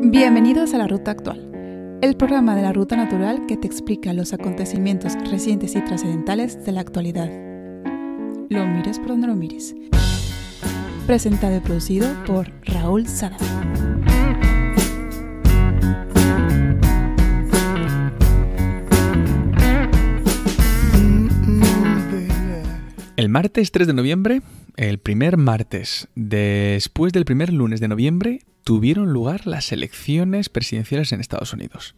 Bienvenidos a La Ruta Actual, el programa de la Ruta Natural que te explica los acontecimientos recientes y trascendentales de la actualidad. Lo mires por donde lo mires. Presentado y producido por Raúl Sada. El martes 3 de noviembre, el primer martes después del primer lunes de noviembre, tuvieron lugar las elecciones presidenciales en Estados Unidos.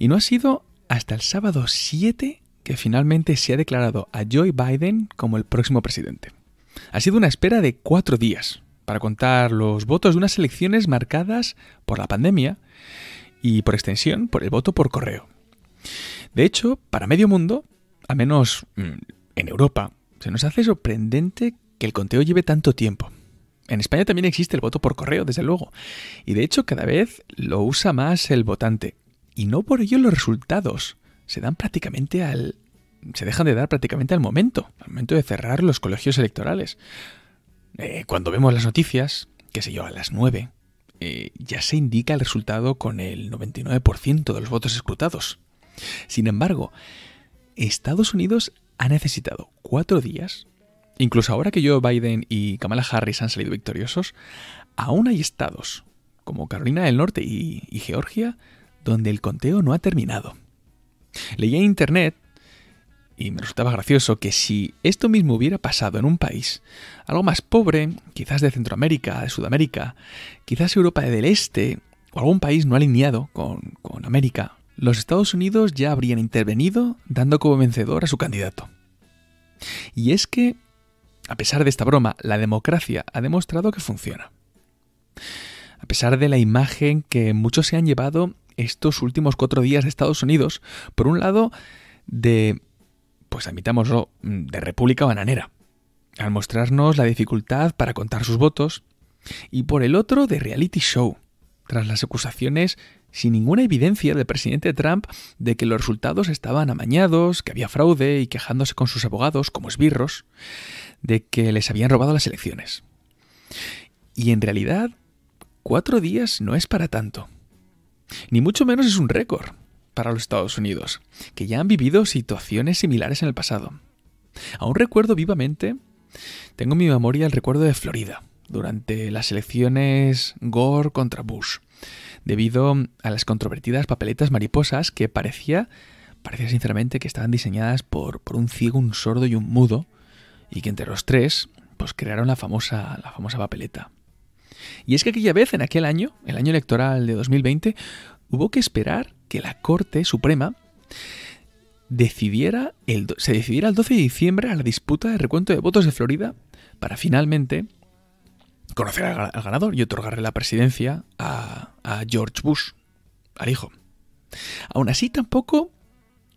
Y no ha sido hasta el sábado 7 que finalmente se ha declarado a Joe Biden como el próximo presidente. Ha sido una espera de cuatro días para contar los votos de unas elecciones marcadas por la pandemia y, por extensión, por el voto por correo. De hecho, para medio mundo, a menos mm, en Europa, se nos hace sorprendente que el conteo lleve tanto tiempo. En España también existe el voto por correo, desde luego. Y de hecho cada vez lo usa más el votante. Y no por ello los resultados se dan prácticamente al... se dejan de dar prácticamente al momento, al momento de cerrar los colegios electorales. Eh, cuando vemos las noticias, qué sé yo, a las 9, eh, ya se indica el resultado con el 99% de los votos escrutados. Sin embargo, Estados Unidos ha necesitado cuatro días Incluso ahora que Joe Biden y Kamala Harris han salido victoriosos, aún hay estados, como Carolina del Norte y, Georgia, donde el conteo no ha terminado. Leí en internet y me resultaba gracioso que si esto mismo hubiera pasado en un país algo más pobre, quizás de Centroamérica, de Sudamérica, quizás Europa del Este o algún país no alineado con, con América, los Estados Unidos ya habrían intervenido dando como vencedor a su candidato. Y es que a pesar de esta broma, la democracia ha demostrado que funciona. A pesar de la imagen que muchos se han llevado estos últimos cuatro días de Estados Unidos, por un lado, de, pues admitámoslo, de República Bananera, al mostrarnos la dificultad para contar sus votos, y por el otro, de reality show, tras las acusaciones sin ninguna evidencia del presidente Trump de que los resultados estaban amañados, que había fraude y quejándose con sus abogados como esbirros de que les habían robado las elecciones. Y en realidad, cuatro días no es para tanto. Ni mucho menos es un récord para los Estados Unidos, que ya han vivido situaciones similares en el pasado. Aún recuerdo vivamente, tengo en mi memoria el recuerdo de Florida, durante las elecciones Gore contra Bush debido a las controvertidas papeletas mariposas que parecía, parecía sinceramente que estaban diseñadas por, por un ciego, un sordo y un mudo, y que entre los tres pues crearon la famosa, la famosa papeleta. Y es que aquella vez, en aquel año, el año electoral de 2020, hubo que esperar que la Corte Suprema decidiera el, se decidiera el 12 de diciembre a la disputa de recuento de votos de Florida para finalmente conocer al, ganador y otorgarle la presidencia a, George Bush, al hijo. Aún así, tampoco,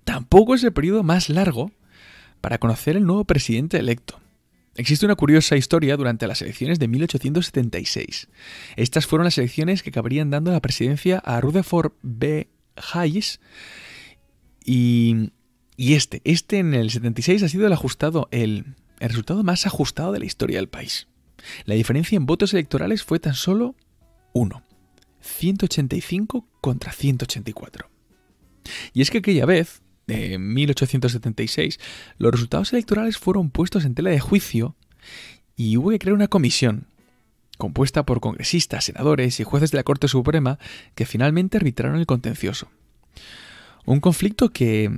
tampoco es el periodo más largo para conocer el nuevo presidente electo. Existe una curiosa historia durante las elecciones de 1876. Estas fueron las elecciones que acabarían dando la presidencia a Rutherford B. Hayes y, este. Este en el 76 ha sido el ajustado, el resultado más ajustado de la historia del país. La diferencia en votos electorales fue tan solo uno, 185 contra 184. Y es que aquella vez, en 1876, los resultados electorales fueron puestos en tela de juicio y hubo que crear una comisión compuesta por congresistas, senadores y jueces de la Corte Suprema que finalmente arbitraron el contencioso. Un conflicto que,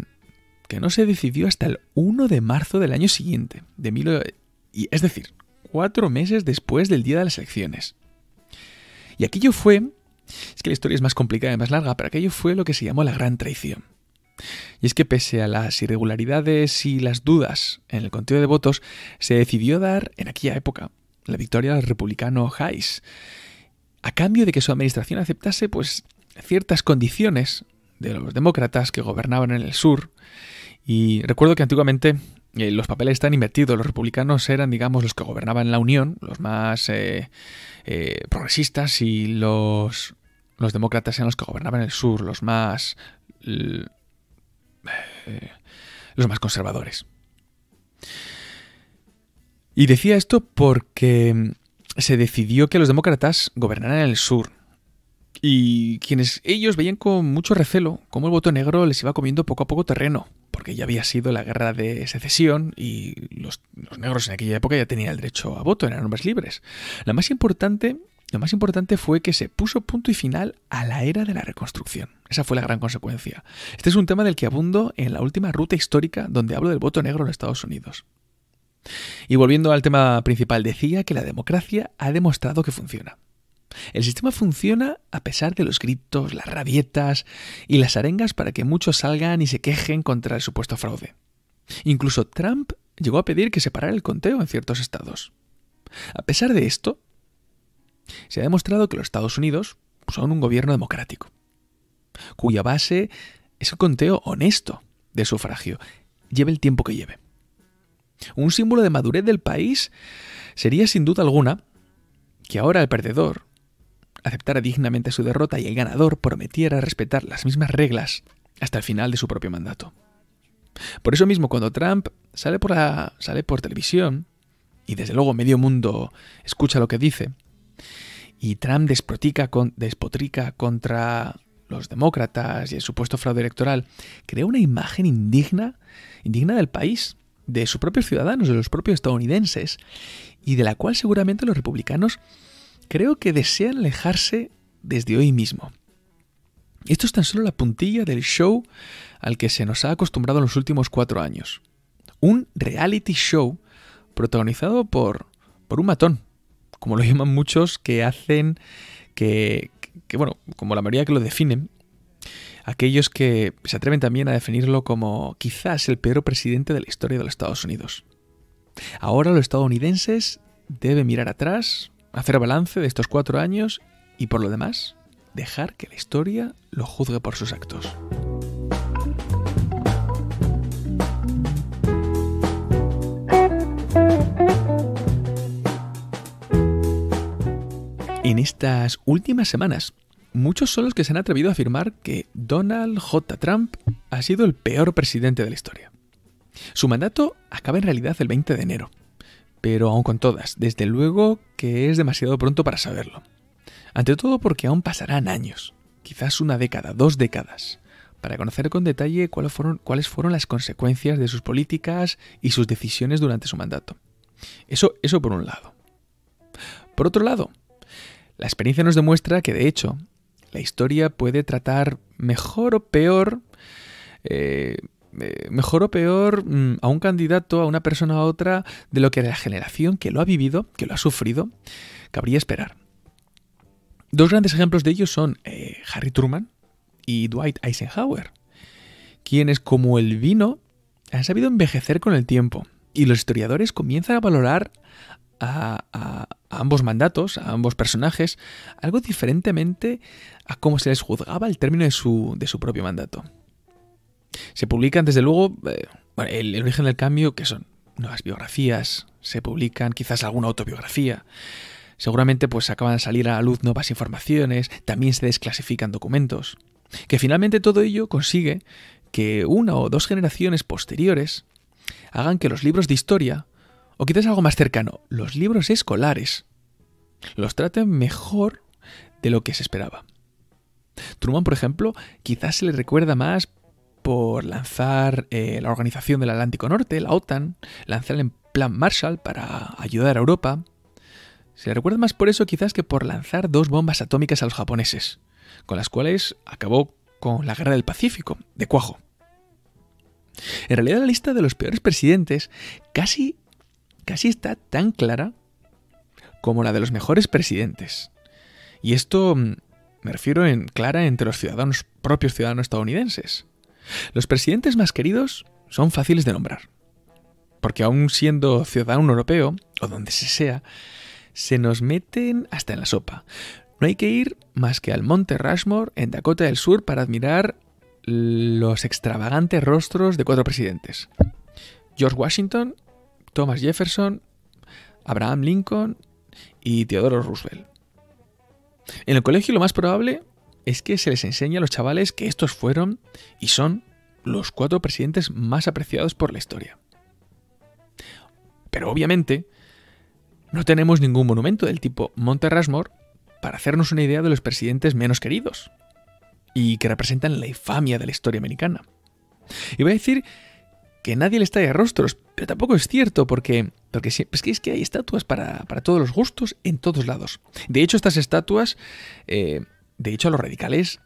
que no se decidió hasta el 1 de marzo del año siguiente, de es decir, cuatro meses después del día de las elecciones. Y aquello fue, es que la historia es más complicada y más larga, pero aquello fue lo que se llamó la gran traición. Y es que pese a las irregularidades y las dudas en el conteo de votos, se decidió dar en aquella época la victoria al republicano Hayes, a cambio de que su administración aceptase pues ciertas condiciones de los demócratas que gobernaban en el sur. Y recuerdo que antiguamente eh, los papeles están invertidos. Los republicanos eran, digamos, los que gobernaban la Unión, los más eh, eh, progresistas, y los, los demócratas eran los que gobernaban el sur, los más. los más conservadores. Y decía esto porque se decidió que los demócratas gobernaran el sur. Y quienes ellos veían con mucho recelo cómo el voto negro les iba comiendo poco a poco terreno porque ya había sido la guerra de secesión y los, negros en aquella época ya tenían el derecho a voto, eran hombres libres. más importante, lo más importante fue que se puso punto y final a la era de la reconstrucción. Esa fue la gran consecuencia. Este es un tema del que abundo en la última ruta histórica donde hablo del voto negro en Estados Unidos. Y volviendo al tema principal, decía que la democracia ha demostrado que funciona. El sistema funciona a pesar de los gritos, las rabietas y las arengas para que muchos salgan y se quejen contra el supuesto fraude. Incluso Trump llegó a pedir que se parara el conteo en ciertos estados. A pesar de esto, se ha demostrado que los Estados Unidos son un gobierno democrático, cuya base es el conteo honesto de sufragio, lleve el tiempo que lleve. Un símbolo de madurez del país sería sin duda alguna que ahora el perdedor aceptara dignamente su derrota y el ganador prometiera respetar las mismas reglas hasta el final de su propio mandato. Por eso mismo, cuando Trump sale por, la, sale por televisión, y desde luego medio mundo escucha lo que dice, y Trump despotrica contra los demócratas y el supuesto fraude electoral, crea una imagen indigna, indigna del país, de sus propios ciudadanos, de los propios estadounidenses, y de la cual seguramente los republicanos creo que desean alejarse desde hoy mismo. Esto es tan solo la puntilla del show al que se nos ha acostumbrado en los últimos cuatro años. Un reality show protagonizado por, por un matón, como lo llaman muchos que hacen que, que, bueno, como la mayoría que lo definen, aquellos que se atreven también a definirlo como quizás el peor presidente de la historia de los Estados Unidos. Ahora los estadounidenses deben mirar atrás, hacer balance de estos cuatro años y por lo demás, dejar que la historia lo juzgue por sus actos. En estas últimas semanas, muchos son los que se han atrevido a afirmar que Donald J. Trump ha sido el peor presidente de la historia. Su mandato acaba en realidad el 20 de enero, pero aún con todas, desde luego que es demasiado pronto para saberlo. Ante todo porque aún pasarán años, quizás una década, dos décadas, para conocer con detalle cuáles fueron, las consecuencias de sus políticas y sus decisiones durante su mandato. Eso, eso por un lado. Por otro lado, la experiencia nos demuestra que de hecho, la historia puede tratar mejor o peor eh, eh, mejor o peor mm, a un candidato, a una persona a otra, de lo que la generación que lo ha vivido, que lo ha sufrido, cabría esperar. Dos grandes ejemplos de ellos son eh, Harry Truman y Dwight Eisenhower, quienes como el vino han sabido envejecer con el tiempo y los historiadores comienzan a valorar a, ambos mandatos, a ambos personajes, algo diferentemente a cómo se les juzgaba el término de su propio mandato. Se publican, desde luego, eh, el, origen del cambio, que son nuevas biografías, se publican quizás alguna autobiografía. Seguramente pues acaban de salir a la luz nuevas informaciones, también se desclasifican documentos. Que finalmente todo ello consigue que una o dos generaciones posteriores hagan que los libros de historia, o quizás algo más cercano, los libros escolares, los traten mejor de lo que se esperaba. Truman, por ejemplo, quizás se le recuerda más por lanzar eh, la Organización del Atlántico Norte, la OTAN, lanzar el Plan Marshall para ayudar a Europa. Se recuerda más por eso quizás que por lanzar dos bombas atómicas a los japoneses, con las cuales acabó con la Guerra del Pacífico, de cuajo. En realidad la lista de los peores presidentes casi, casi está tan clara como la de los mejores presidentes. Y esto mm, me refiero en clara entre los ciudadanos propios ciudadanos estadounidenses. Los presidentes más queridos son fáciles de nombrar, porque aún siendo ciudadano europeo, o donde se sea, se nos meten hasta en la sopa. No hay que ir más que al Monte Rushmore en Dakota del Sur para admirar los extravagantes rostros de cuatro presidentes. George Washington, Thomas Jefferson, Abraham Lincoln y Theodore Roosevelt. En el colegio lo más probable es que se les enseña a los chavales que estos fueron y son los cuatro presidentes más apreciados por la historia. Pero obviamente, no tenemos ningún monumento del tipo Monte Rasmor para hacernos una idea de los presidentes menos queridos y que representan la infamia de la historia americana. Y voy a decir que nadie le está trae rostros, pero tampoco es cierto porque, porque pues es, que, hay estatuas para, todos los gustos en todos lados. De hecho, estas estatuas eh, de hecho, a los radicales,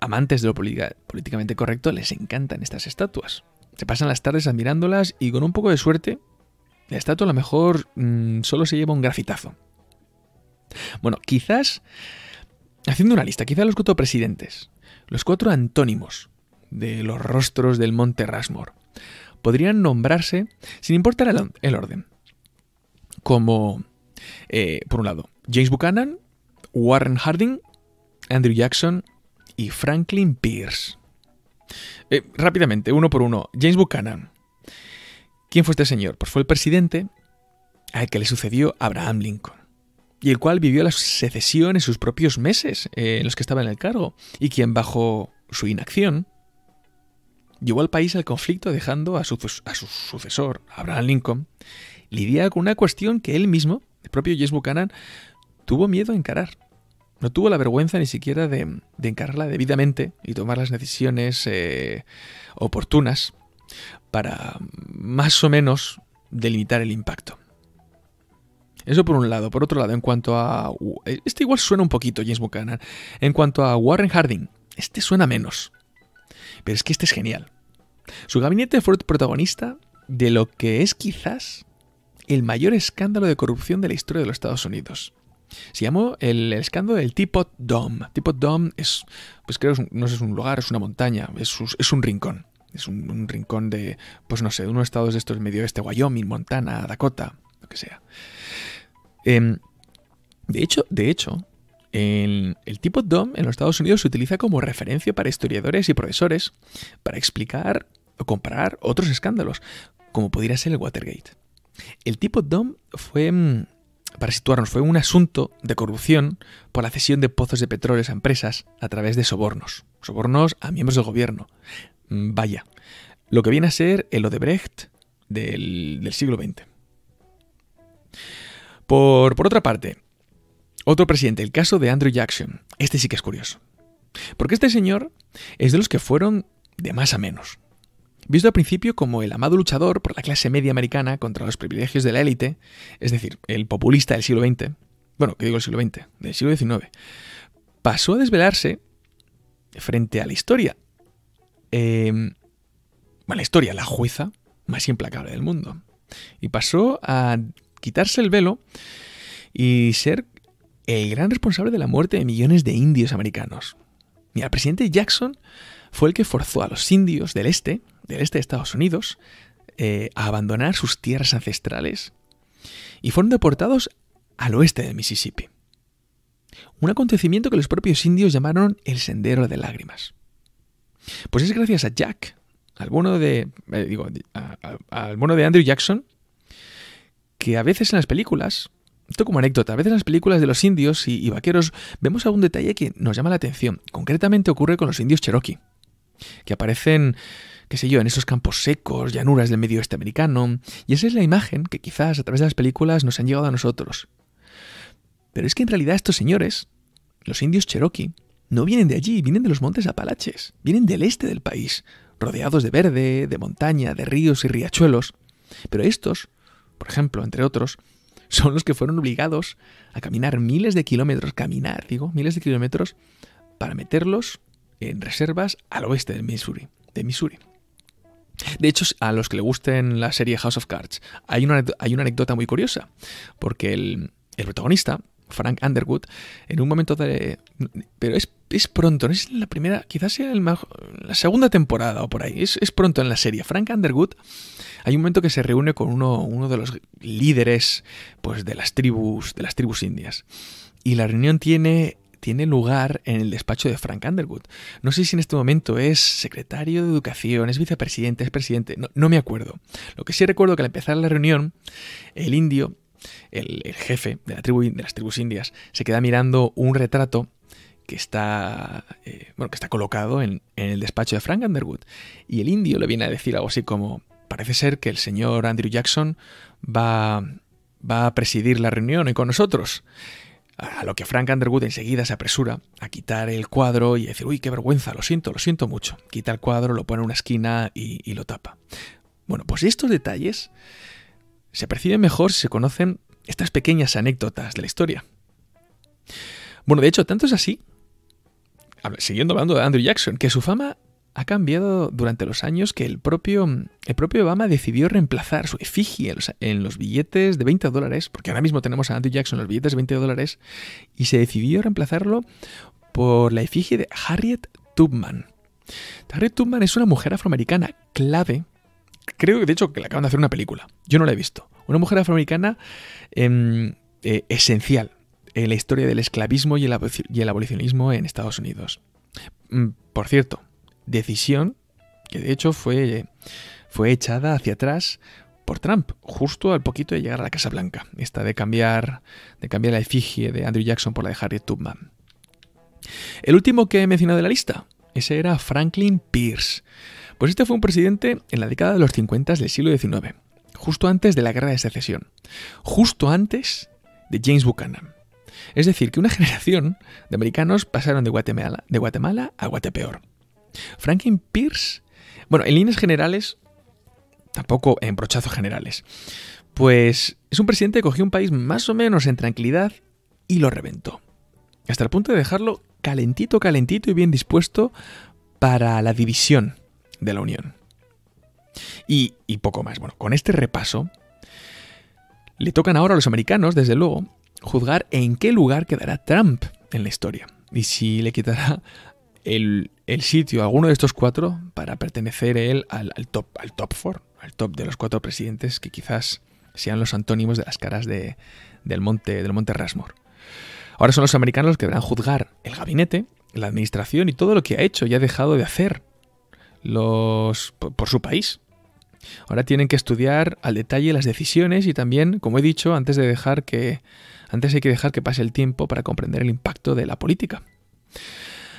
amantes de lo políticamente correcto, les encantan estas estatuas. Se pasan las tardes admirándolas y con un poco de suerte, la estatua a lo mejor mm, solo se lleva un grafitazo. Bueno, quizás, haciendo una lista, quizás los cuatro presidentes, los cuatro antónimos de los rostros del monte Rasmor, podrían nombrarse, sin importar el, orden, como, eh, por un lado, James Buchanan, Warren Harding Andrew Jackson y Franklin Pierce. Eh, rápidamente, uno por uno. James Buchanan. ¿Quién fue este señor? Pues fue el presidente al que le sucedió Abraham Lincoln, y el cual vivió la secesión en sus propios meses eh, en los que estaba en el cargo, y quien bajo su inacción llevó al país al conflicto dejando a su, a su sucesor, Abraham Lincoln, lidiar con una cuestión que él mismo, el propio James Buchanan, tuvo miedo a encarar. No tuvo la vergüenza ni siquiera de, encargarla debidamente y tomar las decisiones eh, oportunas para más o menos delimitar el impacto. Eso por un lado. Por otro lado, en cuanto a... Este igual suena un poquito, James Buchanan. En cuanto a Warren Harding, este suena menos. Pero es que este es genial. Su gabinete fue protagonista de lo que es quizás el mayor escándalo de corrupción de la historia de los Estados Unidos. Se llamó el, escándalo del tipo Dome. Tipo Dome es, pues creo, no sé, es un lugar, es una montaña, es, un rincón. Es un, rincón de, pues no sé, de unos estados de estos medio este, Wyoming, Montana, Dakota, lo que sea. Em, de hecho, de hecho, el, el tipo DOM en los Estados Unidos se utiliza como referencia para historiadores y profesores para explicar o comparar otros escándalos, como pudiera ser el Watergate. El tipo DOM fue mm, para situarnos, fue un asunto de corrupción por la cesión de pozos de petróleo a empresas a través de sobornos. Sobornos a miembros del gobierno. Mm, vaya, lo que viene a ser el Odebrecht del, siglo XX. Por, por otra parte, otro presidente, el caso de Andrew Jackson. Este sí que es curioso. Porque este señor es de los que fueron de más a menos. Visto al principio como el amado luchador por la clase media americana contra los privilegios de la élite, es decir, el populista del siglo XX, bueno, que digo el siglo XX, del siglo XIX, pasó a desvelarse frente a la historia. Em, bueno, la historia, la jueza más implacable del mundo. Y pasó a quitarse el velo y ser el gran responsable de la muerte de millones de indios americanos. Mira, el presidente Jackson fue el que forzó a los indios del este del este de Estados Unidos eh, a abandonar sus tierras ancestrales y fueron deportados al oeste del Mississippi. Un acontecimiento que los propios indios llamaron el Sendero de Lágrimas. Pues es gracias a Jack, al mono de, eh, digo, al mono de Andrew Jackson, que a veces en las películas, esto como anécdota, a veces en las películas de los indios y, y vaqueros vemos algún detalle que nos llama la atención. Concretamente ocurre con los indios cherokee, que aparecen qué sé yo, en esos campos secos, llanuras del medio oeste americano, y esa es la imagen que quizás a través de las películas nos han llegado a nosotros. Pero es que en realidad estos señores, los indios Cherokee, no vienen de allí, vienen de los montes Apalaches, vienen del este del país, rodeados de verde, de montaña, de ríos y riachuelos. Pero estos, por ejemplo, entre otros, son los que fueron obligados a caminar miles de kilómetros, caminar, digo, miles de kilómetros, para meterlos en reservas al oeste del Missouri, de Missouri. De hecho, a los que le gusten la serie House of Cards, hay una, hay una anécdota muy curiosa, porque el, el protagonista, Frank Underwood, en un momento de... Pero es, pronto, no es la primera, quizás sea la segunda temporada o por ahí, es, es, pronto en la serie. Frank Underwood, hay un momento que se reúne con uno, uno de los líderes pues, de, las tribus, de las tribus indias. Y la reunión tiene tiene lugar en el despacho de Frank Underwood. No sé si en este momento es secretario de Educación, es vicepresidente, es presidente, no, me acuerdo. Lo que sí recuerdo que al empezar la reunión, el indio, el, jefe de, la tribu, de las tribus indias, se queda mirando un retrato que está, eh, bueno, que está colocado en, el despacho de Frank Underwood. Y el indio le viene a decir algo así como, parece ser que el señor Andrew Jackson va, va a presidir la reunión hoy con nosotros. A lo que Frank Underwood enseguida se apresura a quitar el cuadro y a decir, uy, qué vergüenza, lo siento, lo siento mucho. Quita el cuadro, lo pone en una esquina y, lo tapa. Bueno, pues estos detalles se perciben mejor si se conocen estas pequeñas anécdotas de la historia. Bueno, de hecho, tanto es así, siguiendo hablando de Andrew Jackson, que su fama ha cambiado durante los años que el propio, el propio Obama decidió reemplazar su efigie en los billetes de 20 dólares, porque ahora mismo tenemos a Andy Jackson en los billetes de 20 dólares, y se decidió reemplazarlo por la efigie de Harriet Tubman. Harriet Tubman es una mujer afroamericana clave, creo que de hecho que le acaban de hacer una película, yo no la he visto, una mujer afroamericana em, eh, esencial en la historia del esclavismo y el, abolicionismo en Estados Unidos. Mm, por cierto, decisión que de hecho fue, fue echada hacia atrás por Trump, justo al poquito de llegar a la Casa Blanca, esta de cambiar, de cambiar la efigie de Andrew Jackson por la de Harriet Tubman. El último que he mencionado de la lista, ese era Franklin Pierce. Pues este fue un presidente en la década de los 50 del siglo XIX, justo antes de la Guerra de Secesión, justo antes de James Buchanan. Es decir, que una generación de americanos pasaron de Guatemala, de Guatemala a Guatepeor. Franklin Pierce, bueno, en líneas generales, tampoco en brochazos generales, pues es un presidente que cogió un país más o menos en tranquilidad y lo reventó. Hasta el punto de dejarlo calentito, calentito y bien dispuesto para la división de la Unión. Y, y poco más. Bueno, con este repaso, le tocan ahora a los americanos, desde luego, juzgar en qué lugar quedará Trump en la historia y si le quitará el, sitio, alguno de estos cuatro, para pertenecer él al, top, al top four, al top de los cuatro presidentes que quizás sean los antónimos de las caras del, monte, del monte Rasmor. Ahora son los americanos los que deberán juzgar el gabinete, la administración y todo lo que ha hecho y ha dejado de hacer los, por, por su país. Ahora tienen que estudiar al detalle las decisiones y también, como he dicho, antes de dejar que antes hay que dejar que pase el tiempo para comprender el impacto de la política.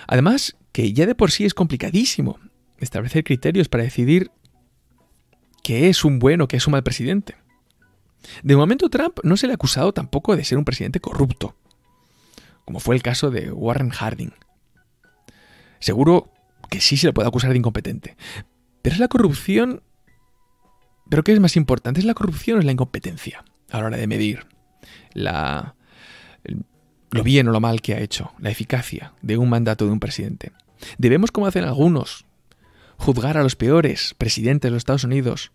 Además, que ya de por sí es complicadísimo establecer criterios para decidir qué es un buen o qué es un mal presidente. De momento Trump no se le ha acusado tampoco de ser un presidente corrupto, como fue el caso de Warren Harding. Seguro que sí se le puede acusar de incompetente, pero es la corrupción... ¿Pero qué es más importante? ¿Es la corrupción o es la incompetencia a la hora de medir la lo bien o lo mal que ha hecho, la eficacia de un mandato de un presidente. Debemos, como hacen algunos, juzgar a los peores presidentes de los Estados Unidos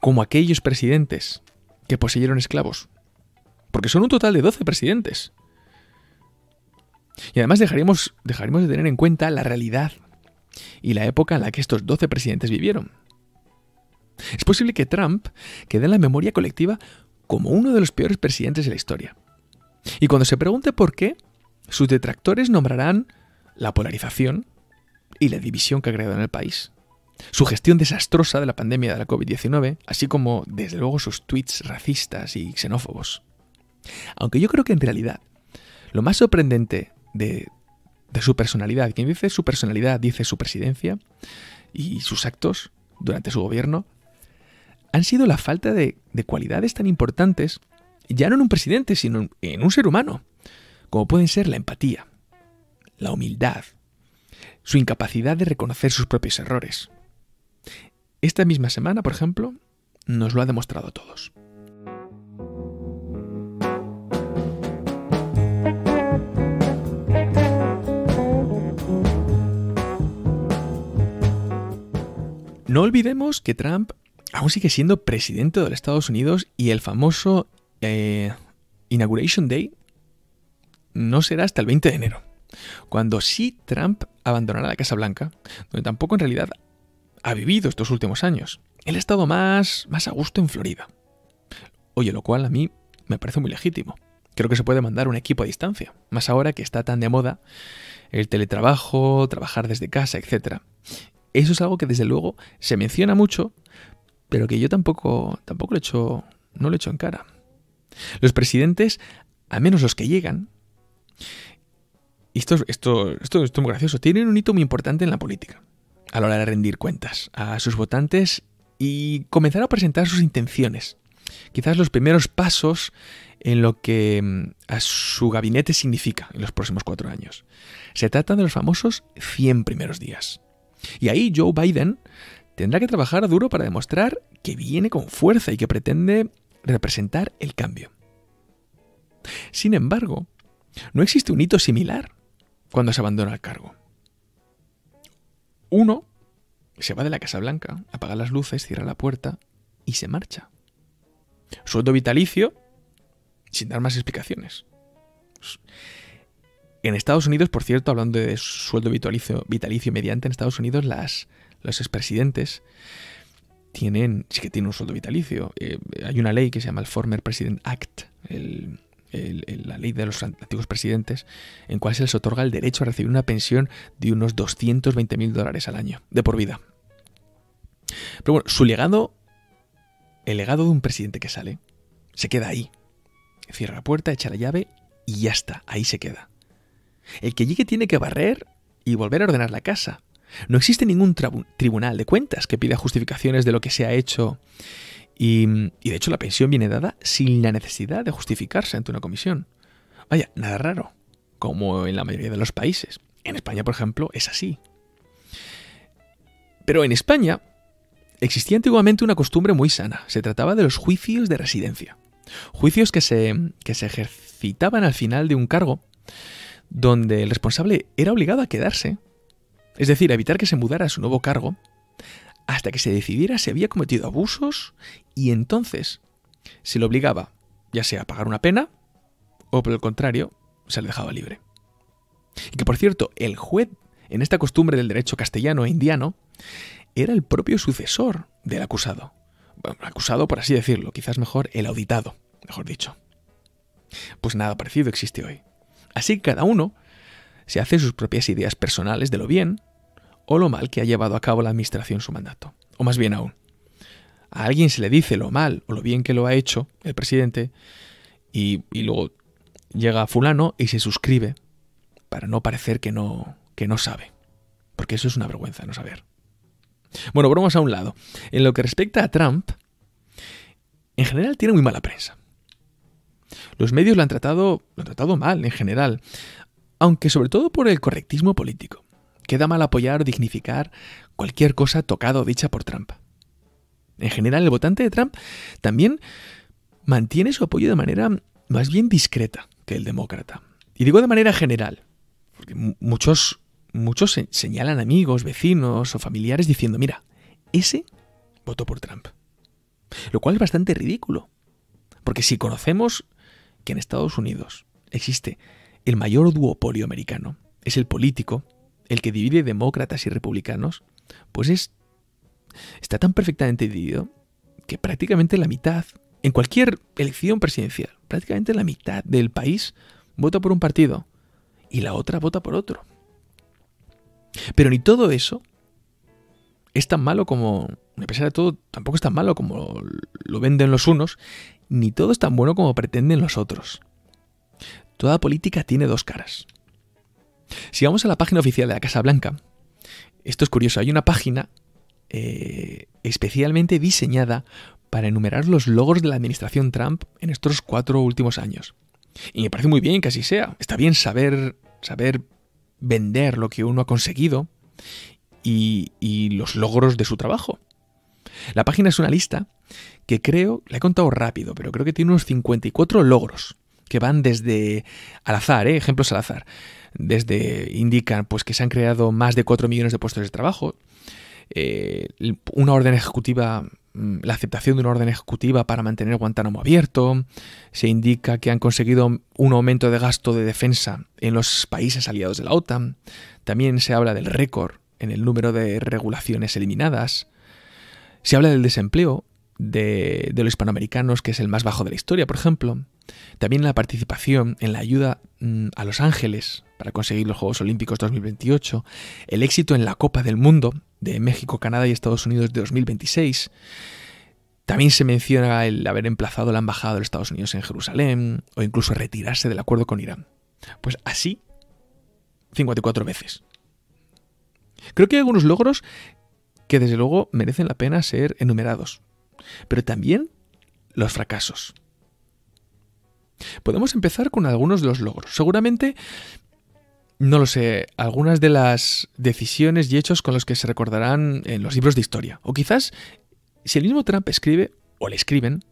como aquellos presidentes que poseyeron esclavos. Porque son un total de 12 presidentes. Y además dejaríamos, de tener en cuenta la realidad y la época en la que estos 12 presidentes vivieron. Es posible que Trump quede en la memoria colectiva como uno de los peores presidentes de la historia. Y cuando se pregunte por qué, sus detractores nombrarán la polarización y la división que ha creado en el país. Su gestión desastrosa de la pandemia de la COVID-19, así como, desde luego, sus tweets racistas y xenófobos. Aunque yo creo que en realidad, lo más sorprendente de, su personalidad, quien dice su personalidad, dice su presidencia y sus actos durante su gobierno, han sido la falta de cualidades tan importantes ya no en un presidente, sino en un ser humano, como pueden ser la empatía, la humildad, su incapacidad de reconocer sus propios errores. Esta misma semana, por ejemplo, nos lo ha demostrado a todos. No olvidemos que Trump aún sigue siendo presidente de los Estados Unidos y el famoso eh, Inauguration Day no será hasta el 20 de enero, cuando sí Trump abandonará la Casa Blanca, donde tampoco en realidad ha vivido estos últimos años. Él ha estado más, más a gusto en Florida. Oye, lo cual a mí me parece muy legítimo. Creo que se puede mandar un equipo a distancia, más ahora que está tan de moda el teletrabajo, trabajar desde casa, etc. Eso es algo que desde luego se menciona mucho, pero que yo tampoco, tampoco lo he no lo he hecho en cara. Los presidentes, al menos los que llegan, y esto, esto, esto es muy gracioso, tienen un hito muy importante en la política, a la hora de rendir cuentas a sus votantes y comenzar a presentar sus intenciones. Quizás los primeros pasos en lo que mm, a su gabinete significa en los próximos cuatro años. Se trata de los famosos 100 primeros días. Y ahí Joe Biden tendrá que trabajar duro para demostrar que viene con fuerza y que pretende representar el cambio. Sin embargo, no existe un hito similar cuando se abandona el cargo. Uno se va de la Casa Blanca, apaga las luces, cierra la puerta y se marcha. Sueldo vitalicio sin dar más explicaciones. En Estados Unidos, por cierto, hablando de sueldo vitalicio, vitalicio mediante, en Estados Unidos las, los expresidentes tienen, sí que tienen un sueldo vitalicio. Eh, hay una ley que se llama el Former President Act, el, la ley de los antiguos presidentes, en cual se les otorga el derecho a recibir una pensión de unos 220 mil dólares al año, de por vida. Pero bueno, su legado, el legado de un presidente que sale, se queda ahí. Cierra la puerta, echa la llave y ya está, ahí se queda. El que llegue tiene que barrer y volver a ordenar la casa, no existe ningún tribunal de cuentas que pida justificaciones de lo que se ha hecho y, de hecho la pensión viene dada sin la necesidad de justificarse ante una comisión. Vaya, nada raro, como en la mayoría de los países. En España, por ejemplo, es así. Pero en España existía antiguamente una costumbre muy sana. Se trataba de los juicios de residencia. Juicios que se, que se ejercitaban al final de un cargo donde el responsable era obligado a quedarse es decir, evitar que se mudara a su nuevo cargo hasta que se decidiera si había cometido abusos y entonces se le obligaba ya sea a pagar una pena o por el contrario se le dejaba libre. Y que por cierto, el juez en esta costumbre del derecho castellano e indiano era el propio sucesor del acusado. Bueno, acusado por así decirlo, quizás mejor el auditado, mejor dicho. Pues nada parecido existe hoy. Así que cada uno se hace sus propias ideas personales de lo bien o lo mal que ha llevado a cabo la administración su mandato. O más bien aún, a alguien se le dice lo mal o lo bien que lo ha hecho el presidente y, luego llega fulano y se suscribe para no parecer que no, que no sabe. Porque eso es una vergüenza, no saber. Bueno, bromas a un lado. En lo que respecta a Trump, en general tiene muy mala prensa. Los medios lo han tratado, lo han tratado mal, en general aunque sobre todo por el correctismo político. Queda mal apoyar o dignificar cualquier cosa tocada o dicha por Trump. En general, el votante de Trump también mantiene su apoyo de manera más bien discreta que el demócrata. Y digo de manera general, porque muchos, muchos señalan amigos, vecinos o familiares diciendo, mira, ese votó por Trump. Lo cual es bastante ridículo, porque si conocemos que en Estados Unidos existe el mayor duopolio americano es el político, el que divide demócratas y republicanos, pues es, está tan perfectamente dividido que prácticamente la mitad, en cualquier elección presidencial, prácticamente la mitad del país vota por un partido y la otra vota por otro. Pero ni todo eso es tan malo como, a pesar de todo, tampoco es tan malo como lo venden los unos, ni todo es tan bueno como pretenden los otros. Toda política tiene dos caras. Si vamos a la página oficial de la Casa Blanca, esto es curioso, hay una página eh, especialmente diseñada para enumerar los logros de la administración Trump en estos cuatro últimos años. Y me parece muy bien que así sea. Está bien saber, saber vender lo que uno ha conseguido y, y los logros de su trabajo. La página es una lista que creo, la he contado rápido, pero creo que tiene unos 54 logros que van desde al azar, ¿eh? ejemplos al azar. Desde indican pues, que se han creado más de 4 millones de puestos de trabajo, eh, una orden ejecutiva, mm, la aceptación de una orden ejecutiva para mantener Guantánamo abierto, se indica que han conseguido un aumento de gasto de defensa en los países aliados de la OTAN, también se habla del récord en el número de regulaciones eliminadas, se habla del desempleo de, los hispanoamericanos, que es el más bajo de la historia, por ejemplo. También la participación en la ayuda mm, a Los Ángeles para conseguir los Juegos Olímpicos 2028, el éxito en la Copa del Mundo de México, Canadá y Estados Unidos de 2026. También se menciona el haber emplazado la embajada de los Estados Unidos en Jerusalén o incluso retirarse del acuerdo con Irán. Pues así, 54 veces. Creo que hay algunos logros que desde luego merecen la pena ser enumerados pero también los fracasos. Podemos empezar con algunos de los logros. Seguramente, no lo sé, algunas de las decisiones y hechos con los que se recordarán en los libros de historia. O quizás si el mismo Trump escribe, o le escriben,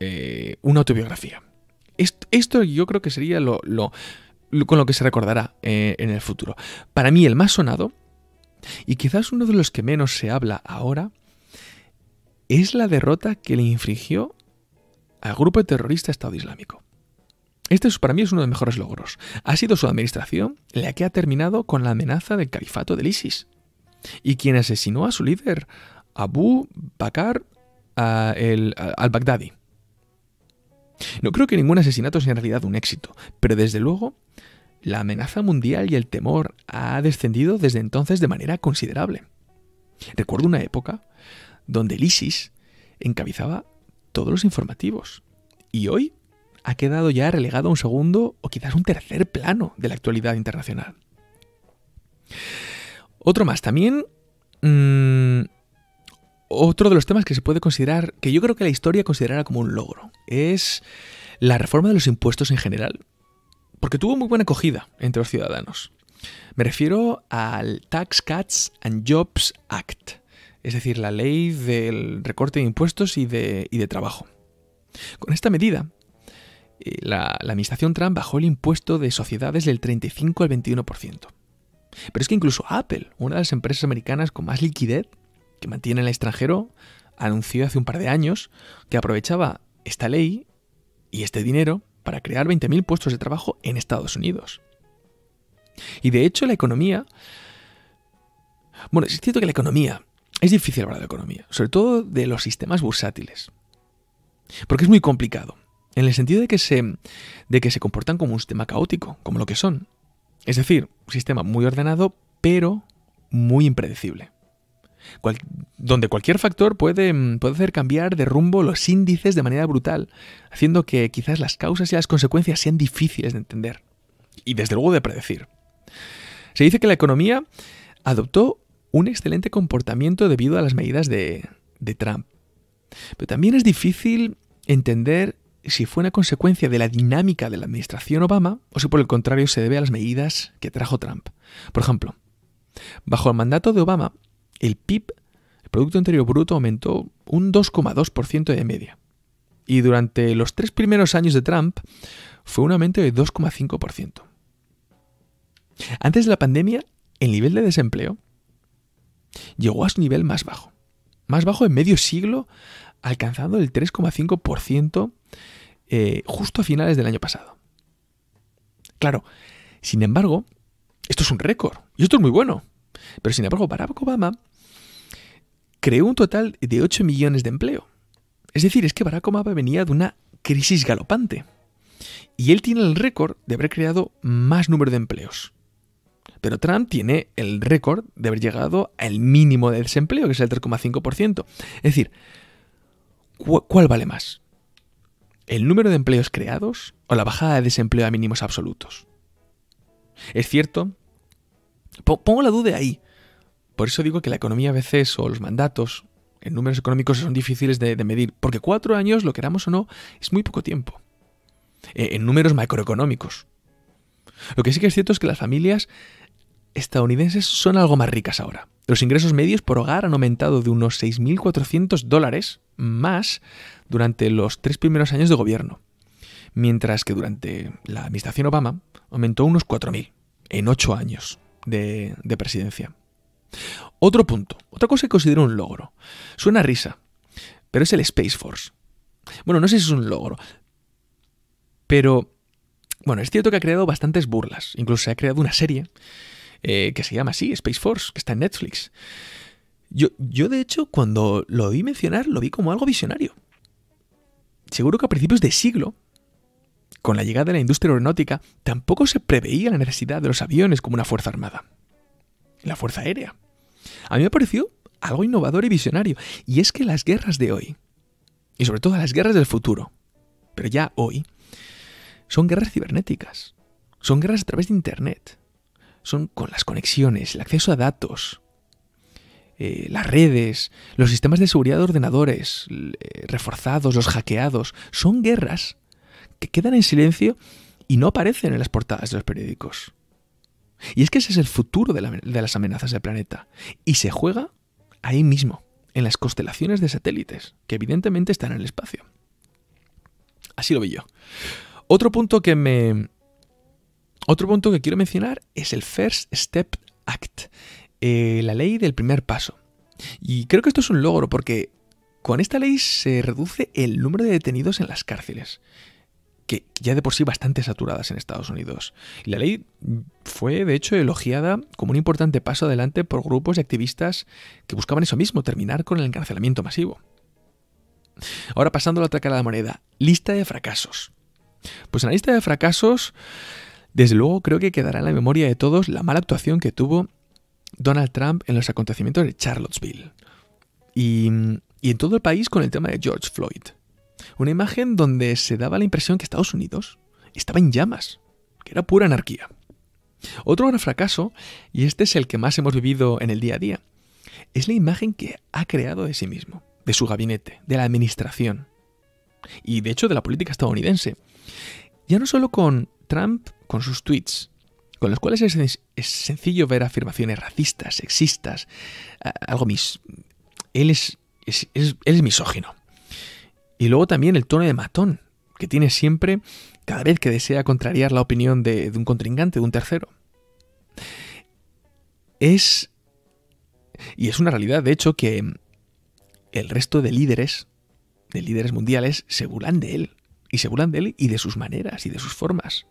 eh, una autobiografía. Esto, yo creo que sería lo, con lo que se recordará eh, en el futuro. Para mí el más sonado, y quizás uno de los que menos se habla ahora, es la derrota que le infligió al grupo terrorista Estado Islámico. Este para mí es uno de los mejores logros. Ha sido su administración la que ha terminado con la amenaza del califato del ISIS y quien asesinó a su líder, Abu Bakr al-Baghdadi. No creo que ningún asesinato sea en realidad un éxito, pero desde luego la amenaza mundial y el temor ha descendido desde entonces de manera considerable. Recuerdo una época donde el ISIS encabezaba todos los informativos. Y hoy ha quedado ya relegado a un segundo o quizás un tercer plano de la actualidad internacional. Otro más, también mm, otro de los temas que se puede considerar, que yo creo que la historia considerará como un logro, es la reforma de los impuestos en general, porque tuvo muy buena acogida entre los ciudadanos. Me refiero al Tax Cuts and Jobs Act, es decir, la ley del recorte de impuestos y de, trabajo. Con esta medida, eh, la, la, administración Trump bajó el impuesto de sociedades del 35 al 21%. Pero es que incluso Apple, una de las empresas americanas con más liquidez que mantiene en el extranjero, anunció hace un par de años que aprovechaba esta ley y este dinero para crear 20.000 puestos de trabajo en Estados Unidos. Y de hecho la economía... Bueno, es cierto que la economía es difícil hablar de economía, sobre todo de los sistemas bursátiles. Porque es muy complicado, en el sentido de que se, de que se comportan como un sistema caótico, como lo que son. Es decir, un sistema muy ordenado, pero muy impredecible. donde cualquier factor puede, mm, puede hacer cambiar de rumbo los índices de manera brutal, haciendo que quizás las causas y las consecuencias sean difíciles de entender y desde luego de predecir. Se dice que la economía adoptó un excelente comportamiento debido a las medidas de, Trump. Pero también es difícil entender si fue una consecuencia de la dinámica de la administración Obama o si por el contrario se debe a las medidas que trajo Trump. Por ejemplo, bajo el mandato de Obama, el PIB, el Producto Interior Bruto, aumentó un 2,2% de media. Y durante los tres primeros años de Trump fue un aumento de 2,5%. Antes de la pandemia, el nivel de desempleo llegó a su nivel más bajo. Más bajo en medio siglo, alcanzando el 3,5% eh, justo a finales del año pasado. Claro, sin embargo, esto es un récord y esto es muy bueno. Pero sin embargo, Barack Obama creó un total de 8 millones de empleo. Es decir, es que Barack Obama venía de una crisis galopante. Y él tiene el récord de haber creado más número de empleos. Pero Trump tiene el récord de haber llegado al mínimo de desempleo, que es el 3,5%. Es decir, ¿cuál vale más? ¿El número de empleos creados o la bajada de desempleo a mínimos absolutos? Es cierto, pongo la duda ahí. Por eso digo que la economía a veces o los mandatos en números económicos son difíciles de, medir, porque cuatro años, lo queramos o no, es muy poco tiempo. Eh, en números macroeconómicos. Lo que sí que es cierto es que las familias estadounidenses son algo más ricas ahora. Los ingresos medios por hogar han aumentado de unos 6.400 dólares más durante los tres primeros años de gobierno, mientras que durante la administración Obama aumentó unos 4.000 en ocho años de, presidencia. Otro punto, otra cosa que considero un logro. Suena risa, pero es el Space Force. Bueno, no sé si es un logro, pero bueno, es cierto que ha creado bastantes burlas. Incluso se ha creado una serie eh, que se llama así, Space Force, que está en Netflix. Yo, yo, de hecho, cuando lo vi mencionar, lo vi como algo visionario. Seguro que a principios de siglo, con la llegada de la industria aeronáutica, tampoco se preveía la necesidad de los aviones como una fuerza armada. La fuerza aérea. A mí me pareció algo innovador y visionario. Y es que las guerras de hoy, y sobre todo las guerras del futuro, pero ya hoy, son guerras cibernéticas. Son guerras a través de Internet son con las conexiones, el acceso a datos, eh, las redes, los sistemas de seguridad de ordenadores eh, reforzados, los hackeados, son guerras que quedan en silencio y no aparecen en las portadas de los periódicos. Y es que ese es el futuro de las amenazas del planeta. Y se juega ahí mismo, en las constelaciones de satélites, que evidentemente están en el espacio. Así lo vi yo. Otro punto que me, otro punto que quiero mencionar es el First Step Act, eh, la ley del primer paso. Y creo que esto es un logro porque con esta ley se reduce el número de detenidos en las cárceles, que ya de por sí bastante saturadas en Estados Unidos. Y la ley fue, de hecho, elogiada como un importante paso adelante por grupos de activistas que buscaban eso mismo, terminar con el encarcelamiento masivo. Ahora pasando a la otra cara de la moneda, lista de fracasos. Pues en la lista de fracasos desde luego creo que quedará en la memoria de todos la mala actuación que tuvo Donald Trump en los acontecimientos de Charlottesville y, en todo el país con el tema de George Floyd. Una imagen donde se daba la impresión que Estados Unidos estaba en llamas, que era pura anarquía. Otro gran fracaso, y este es el que más hemos vivido en el día a día, es la imagen que ha creado de sí mismo, de su gabinete, de la administración y de hecho de la política estadounidense. Ya no solo con Trump con sus tweets, con los cuales es, sencillo ver afirmaciones racistas, sexistas, algo mis... Él es, es misógino. Y luego también el tono de matón que tiene siempre cada vez que desea contrariar la opinión de, un contrincante, de un tercero. Es... Y es una realidad, de hecho, que el resto de líderes, de líderes mundiales, se burlan de él. Y se burlan de él y de sus maneras y de sus formas.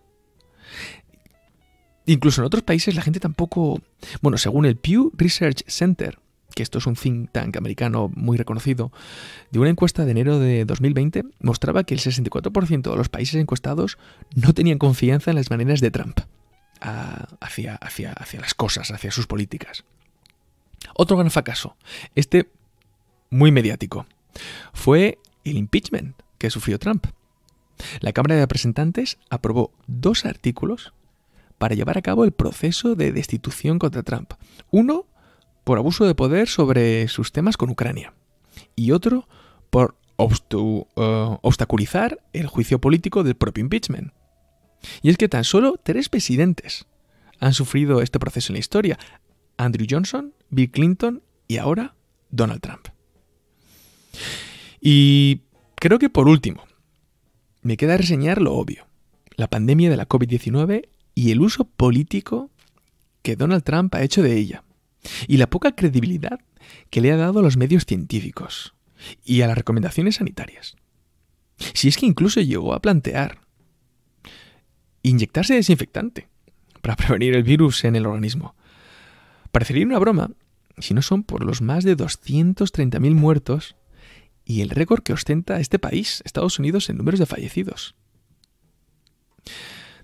Incluso en otros países la gente tampoco... Bueno, según el Pew Research Center, que esto es un think tank americano muy reconocido, de una encuesta de enero de 2020 mostraba que el 64% de los países encuestados no tenían confianza en las maneras de Trump hacia, hacia, hacia las cosas, hacia sus políticas. Otro gran fracaso, este muy mediático, fue el impeachment que sufrió Trump. La Cámara de Representantes aprobó dos artículos para llevar a cabo el proceso de destitución contra Trump. Uno por abuso de poder sobre sus temas con Ucrania y otro por eh, obstaculizar el juicio político del propio impeachment. Y es que tan solo tres presidentes han sufrido este proceso en la historia. Andrew Johnson, Bill Clinton y ahora Donald Trump. Y creo que por último, me queda reseñar lo obvio, la pandemia de la COVID-19 y el uso político que Donald Trump ha hecho de ella, y la poca credibilidad que le ha dado a los medios científicos y a las recomendaciones sanitarias. Si es que incluso llegó a plantear inyectarse desinfectante para prevenir el virus en el organismo. Parecería una broma si no son por los más de 230.000 muertos y el récord que ostenta este país, Estados Unidos, en números de fallecidos.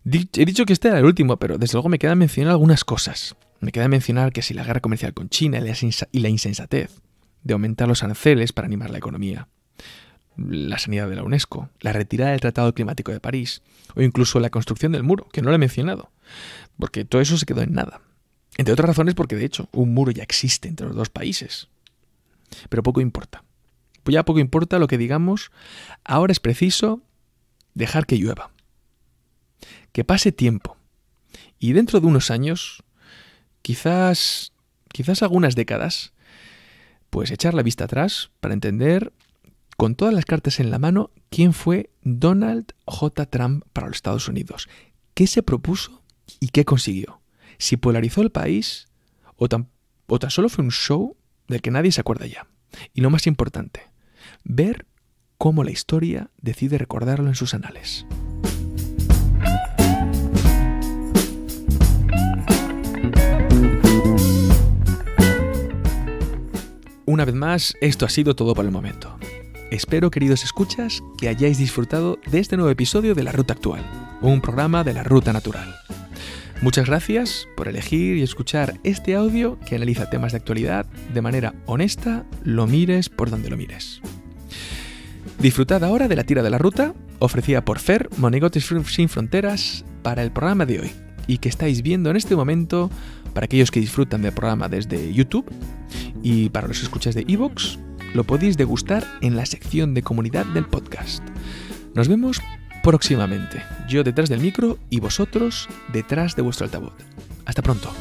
He dicho que este era el último, pero desde luego me queda mencionar algunas cosas. Me queda mencionar que si la guerra comercial con China y la insensatez de aumentar los aranceles para animar la economía, la sanidad de la UNESCO, la retirada del Tratado Climático de París o incluso la construcción del muro, que no lo he mencionado, porque todo eso se quedó en nada. Entre otras razones porque de hecho un muro ya existe entre los dos países. Pero poco importa. Pues ya poco importa lo que digamos, ahora es preciso dejar que llueva, que pase tiempo. Y dentro de unos años, quizás, quizás algunas décadas, pues echar la vista atrás para entender con todas las cartas en la mano quién fue Donald J. Trump para los Estados Unidos, qué se propuso y qué consiguió, si polarizó el país o tan, o tan solo fue un show del que nadie se acuerda ya. Y lo más importante, ver cómo la historia decide recordarlo en sus anales. Una vez más, esto ha sido todo por el momento. Espero, queridos escuchas, que hayáis disfrutado de este nuevo episodio de La Ruta Actual, un programa de la Ruta Natural. Muchas gracias por elegir y escuchar este audio que analiza temas de actualidad de manera honesta, lo mires por donde lo mires. Disfrutad ahora de la tira de la ruta, ofrecida por Fer, Monigotes sin Fronteras, para el programa de hoy, y que estáis viendo en este momento para aquellos que disfrutan del programa desde YouTube y para los escuchas de Evox, lo podéis degustar en la sección de comunidad del podcast. Nos vemos próximamente, yo detrás del micro y vosotros detrás de vuestro altavoz. Hasta pronto.